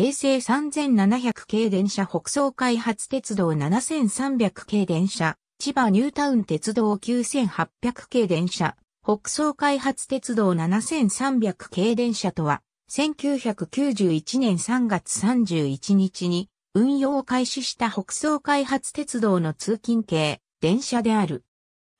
京成3700系電車北総開発鉄道7300系電車、千葉ニュータウン鉄道9800系電車、北総開発鉄道7300系電車とは、1991年3月31日に運用を開始した北総開発鉄道の通勤系電車である。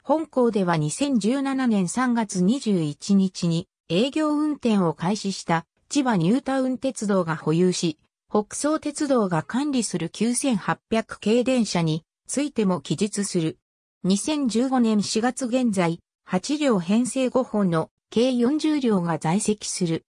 本校では2017年3月21日に営業運転を開始した千葉ニュータウン鉄道が保有し、北総鉄道が管理する9800系電車についても記述する。2015年4月現在、8両編成5本の計40両が在籍する。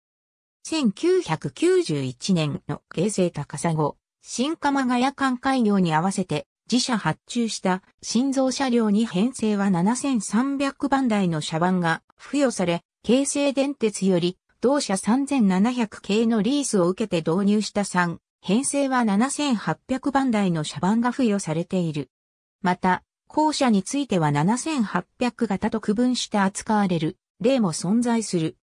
1991年の京成高砂新鎌ヶ谷間開業に合わせて自社発注した新造車両に編成は7300番台の車番が付与され、京成電鉄より同社3700系のリースを受けて導入した3、編成は7800番台の車番が付与されている。また、後者については7800型と区分して扱われる例も存在する。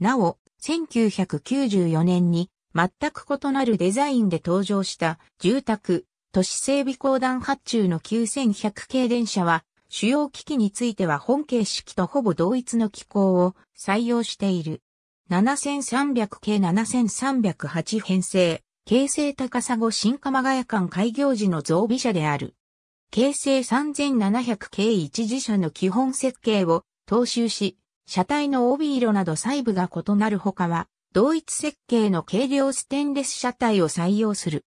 なお、1994年に全く異なるデザインで登場した住宅、都市整備公団発注の9100系電車は主要機器については本形式とほぼ同一の機構を採用している。7300系7308編成、京成高砂新鎌ヶ谷間開業時の増備車である。京成3700系一次車の基本設計を踏襲し、車体の帯色など細部が異なるほかは、同一設計の軽量ステンレス車体を採用する。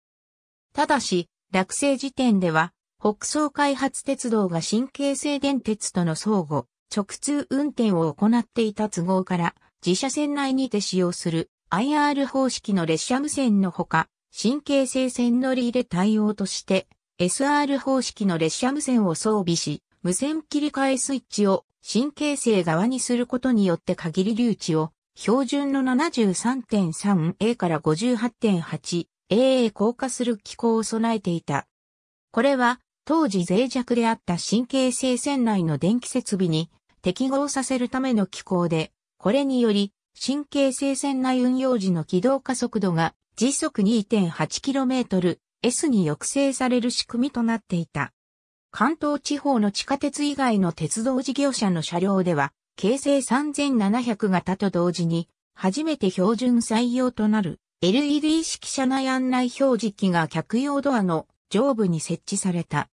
ただし、落成時点では、北総開発鉄道が新京成電鉄との相互、直通運転を行っていた都合から、自社線内にて使用する IR 方式の列車無線のほか、神経性線乗り入れ対応として、SR 方式の列車無線を装備し、無線切り替えスイッチを神経性側にすることによって限り留置を標準の 73.3A から 58.8A へ降下する機構を備えていた。これは当時脆弱であった神経性線内の電気設備に適合させるための機構でこれにより、神経性線内運用時の軌道加速度が時速 2.8km S に抑制される仕組みとなっていた。関東地方の地下鉄以外の鉄道事業者の車両では、京成3700型と同時に、初めて標準採用となる LED 式車内案内表示機が客用ドアの上部に設置された。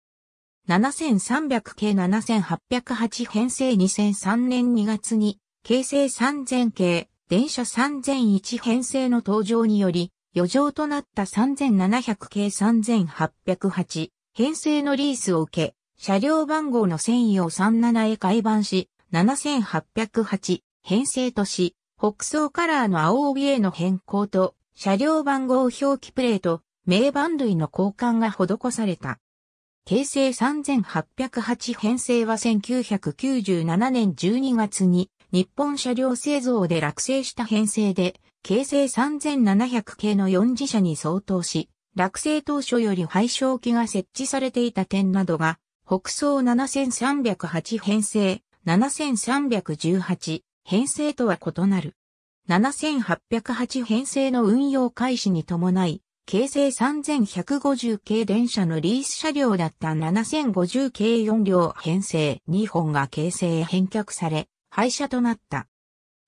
7300系7808編成2003年2月に京成3000系、電車3001編成の登場により、余剰となった3700系3808編成のリースを受け、車両番号の専用37へ改版し、7808編成とし、北総カラーの青帯への変更と、車両番号表記プレート、名番類の交換が施された。京成3808編成は1997年12月に日本車両製造で落成した編成で、京成3700系の4次車に相当し、落成当初より廃焼機が設置されていた点などが、北総7308編成、7318編成とは異なる。7808編成の運用開始に伴い、京成3150系電車のリース車両だった7050系4両編成2本が京成返却され、廃車となった。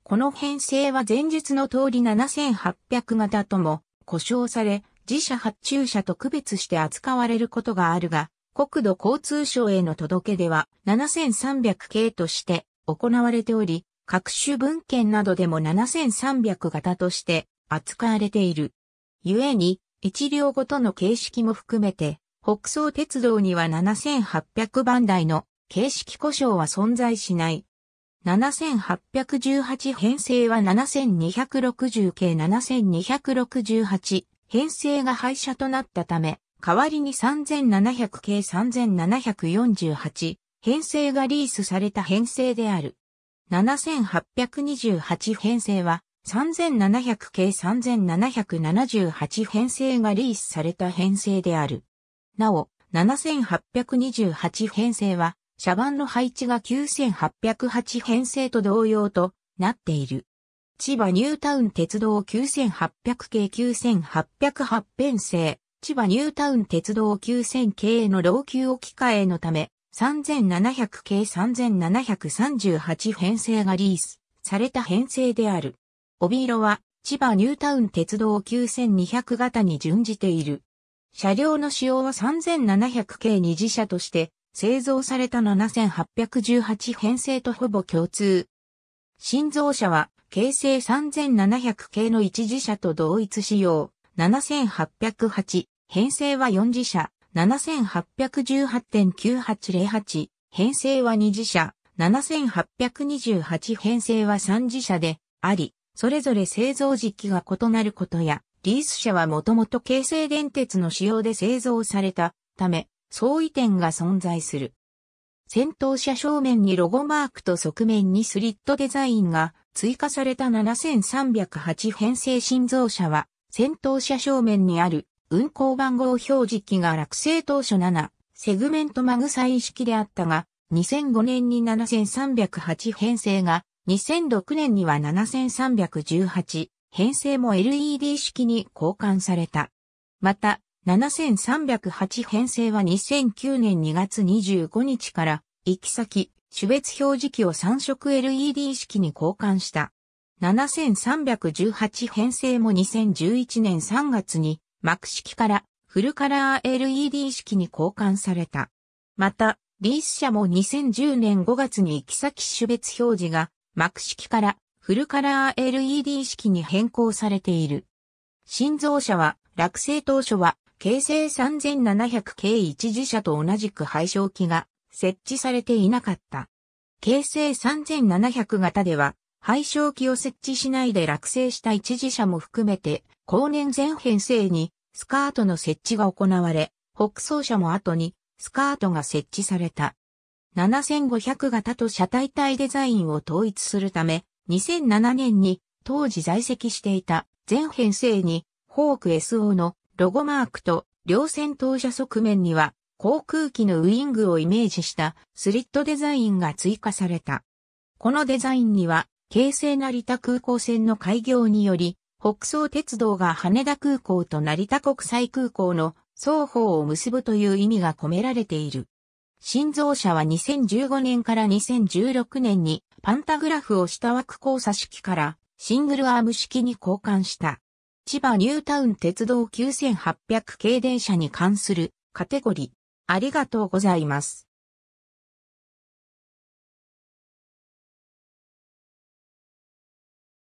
この編成は前述の通り7800型とも故障され、自社発注車と区別して扱われることがあるが、国土交通省への届けでは7300系として行われており、各種文献などでも7300型として扱われている。故に、一両ごとの形式も含めて、北総鉄道には7800番台の形式故障は存在しない。7818編成は7260系7268編成が廃車となったため、代わりに3700系3748編成がリースされた編成である。7828編成は3700系3778編成がリースされた編成である。なお、7828編成は車番の配置が9808編成と同様となっている。千葉ニュータウン鉄道9800系9808編成、千葉ニュータウン鉄道9000系の老朽置き換えのため、3700系3738編成がリースされた編成である。帯色は千葉ニュータウン鉄道9200型に準じている。車両の使用は3700系に自社として製造された7818編成とほぼ共通。新造車は、京成3700系の一次車と同一仕様、7808、編成は4次車、7818.9808、編成は2次車、7828編成は3次車であり、それぞれ製造時期が異なることや、リース車はもともと京成電鉄の仕様で製造されたため、相違点が存在する。先頭車正面にロゴマークと側面にスリットデザインが追加された7308編成新造車は、先頭車正面にある運行番号表示器が落成当初7、セグメントマグサイン式であったが、2005年に7308編成が、2006年には7318編成も LED 式に交換された。また、7308編成は2009年2月25日から、行き先、種別表示器を3色 LED 式に交換した。7318編成も2011年3月に、幕式からフルカラー LED 式に交換された。また、リース社も2010年5月に行き先種別表示が、幕式からフルカラー LED 式に変更されている。新造社は、落成当初は京成3700系一時車と同じく配焼機が設置されていなかった。京成3700型では、配焼機を設置しないで落成した一時車も含めて、後年全編成にスカートの設置が行われ、北総車も後にスカートが設置された。7500型と車体体デザインを統一するため、2007年に当時在籍していた全編成にホーク SO のロゴマークと両線。頭車側面には航空機のウィングをイメージしたスリットデザインが追加された。このデザインには、京成成田空港線の開業により、北総鉄道が羽田空港と成田国際空港の双方を結ぶという意味が込められている。新造車は2015年から2016年にパンタグラフを下枠交差式からシングルアーム式に交換した。千葉ニュータウン鉄道9800系電車に関するカテゴリー。ありがとうございます。